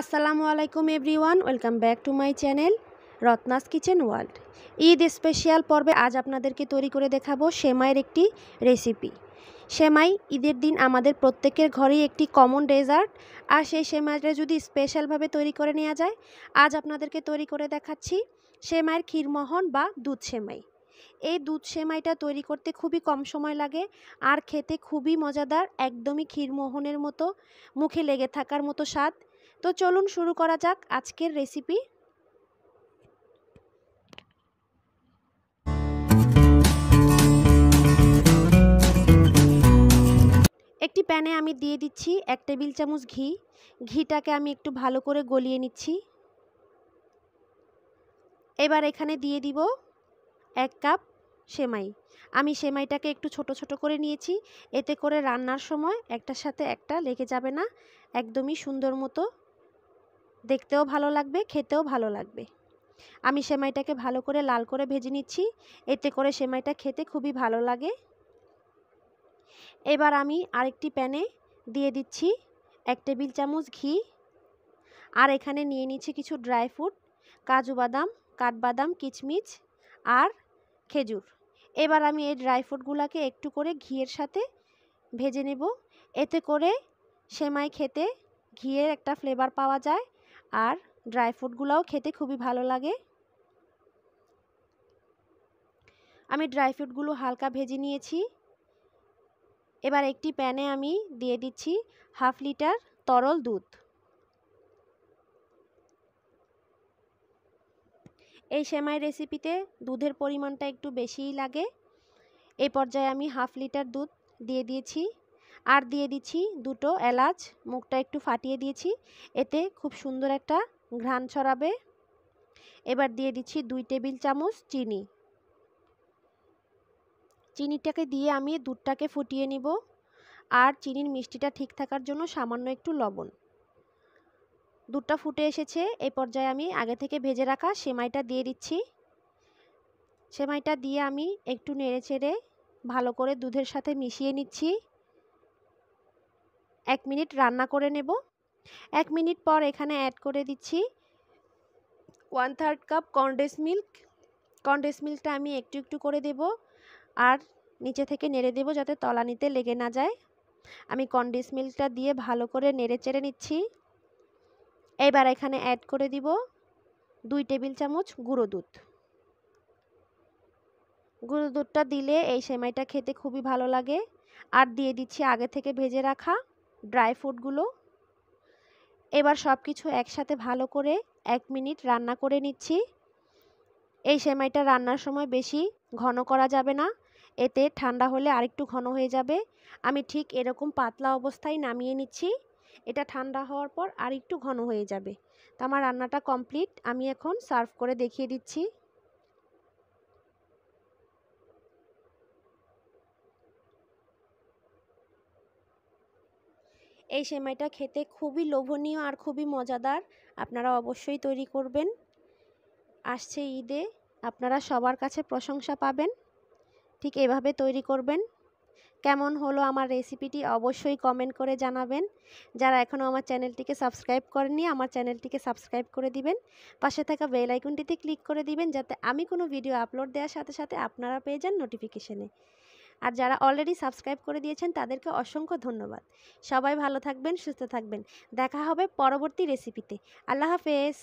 আসসালামু আলাইকুম everyone welcome back to my channel Ratna's kitchen world Eid special পর্বে আজ আপনাদেরকে তৈরি করে দেখাবো সেমাইয়ের একটি রেসিপি সেমাই ঈদের দিন আমাদের প্রত্যেকের ঘরেই একটি কমন ডেজার্ট আর সেই সেমাইটা যদি স্পেশালভাবে তৈরি করে নেওয়া যায় আজ আপনাদেরকে তৈরি করে দেখাচ্ছি সেমাইয়ের ক্ষীরমোহন বা দুধ সেমাই এই দুধ সেমাইটা তৈরি করতে খুবই কম সময় লাগে আর খেতে খুবই মজাদার একদমই ক্ষীরমোহনের মতো মুখে লেগে থাকার মতো স্বাদ তো চলুন শুরু করা যাক আজকের রেসিপি একটি প্যানে আমি দিয়ে দিচ্ছি এক টেবিল চামচ ঘি ঘিটাকে আমি একটু ভালো করে গলিয়ে নিচ্ছি এবার এখানে দিয়ে দিব এক কাপ সেমাই আমি সেমাইটাকে একটু ছোট ছোট করে নিয়েছি এতে করে রান্নার সময় একটার সাথে একটা লেগে যাবে না একদমই সুন্দর মতো দেখতেও ভালো লাগবে খেতেও ভালো লাগবে আমি সেমাইটাকে ভালো করে লাল করে ভেজে নিচ্ছি এতে করে সেমাইটা খেতে খুবই ভালো লাগে এবার আমি আরেকটি প্যানে দিয়ে দিচ্ছি এক টেবিল চামচ ঘি আর এখানে নিয়ে নিচ্ছি কিছু ড্রাই ফ্রুট কাজু বাদাম কাঠবাদাম কিচমিচ আর খেজুর এবার আমি এই ড্রাই ফ্রুটগুলোকে একটু করে ঘিয়ের সাথে ভেজে নেব এতে করে সেমাই খেতে ঘিয়ের একটা ফ্লেভার পাওয়া যায় আর ড্রাই ফ্রুটগুলোও খেতে খুবই ভালো লাগে আমি ড্রাই ফ্রুটগুলো হালকা ভেজে নিয়েছি এবার একটি প্যানে আমি দিয়ে দিচ্ছি হাফ লিটার তরল দুধ এই সেমাই রেসিপিতে দুধের পরিমাণটা একটু বেশিই লাগে এই পর্যায়ে আমি হাফ লিটার দুধ দিয়ে দিয়েছি আর দিয়ে দিচ্ছি দুটো এলাচ মুখটা একটু ফাটিয়ে দিয়েছি এতে খুব সুন্দর একটা ঘ্রাণ ছড়াবে এবার দিয়ে দিচ্ছি দুই টেবিল চামচ চিনি চিনিটাকে দিয়ে আমি দুধটাকে ফুটিয়ে নিব আর চিনির মিষ্টিটা ঠিক থাকার জন্য সামান্য একটু লবণ দুধটা ফুটে এসেছে এই পর্যায়ে আমি আগে থেকে ভেজে রাখা সেমাইটা দিয়ে দিচ্ছি সেমাইটা দিয়ে আমি একটু নেড়ে চেড়ে ভালো করে দুধের সাথে মিশিয়ে নিচ্ছি এক মিনিট রান্না করে নেব এক মিনিট পর এখানে অ্যাড করে দিচ্ছি one third cup condense milk condense মিল্কটা আমি একটু একটু করে দেব আর নিচে থেকে নেড়ে দেব যাতে তলানিতে লেগে না যায় আমি কনডেন্স মিল্কটা দিয়ে ভালো করে নেড়ে চেড়ে নিচ্ছি এবার এখানে অ্যাড করে দিব দুই টেবিল চামচ গুঁড়ো দুধ গুঁড়ো দুধটা দিলে এই সেমাইটা খেতে খুবই ভালো লাগে আর দিয়ে দিচ্ছি আগে থেকে ভেজে রাখা ড্রাই ফ্রুটগুলো এবার সব কিছু একসাথে ভালো করে এক মিনিট রান্না করে নিচ্ছি এই সেমাইটা রান্নার সময় বেশি ঘন করা যাবে না এতে ঠান্ডা হলে আরেকটু ঘন হয়ে যাবে আমি ঠিক এরকম পাতলা অবস্থায় নামিয়ে নিচ্ছি এটা ঠান্ডা হওয়ার পর আরেকটু ঘন হয়ে যাবে তো আমার রান্নাটা কমপ্লিট আমি এখন সার্ভ করে দেখিয়ে দিচ্ছি এই সেমাইটা খেতে খুবই লোভনীয় আর খুবই মজাদার আপনারা অবশ্যই তৈরি করবেন আসছে ঈদে আপনারা সবার কাছে প্রশংসা পাবেন ঠিক এভাবে তৈরি করবেন কেমন হলো আমার রেসিপিটি অবশ্যই কমেন্ট করে জানাবেন যারা এখনও আমার চ্যানেলটিকে সাবস্ক্রাইব করেননি আমার চ্যানেলটিকে সাবস্ক্রাইব করে দিবেন পাশে থাকা বেল আইকনটিতে ক্লিক করে দিবেন যাতে আমি কোনো ভিডিও আপলোড দেওয়ার সাথে সাথে আপনারা পেয়ে যান নোটিফিকেশানে আর যারা অলরেডি সাবস্ক্রাইব করে দিয়েছেন তাদেরকে অসংখ্য ধন্যবাদ সবাই ভালো থাকবেন সুস্থ থাকবেন দেখা হবে পরবর্তী রেসিপিতে আল্লাহ হাফেজ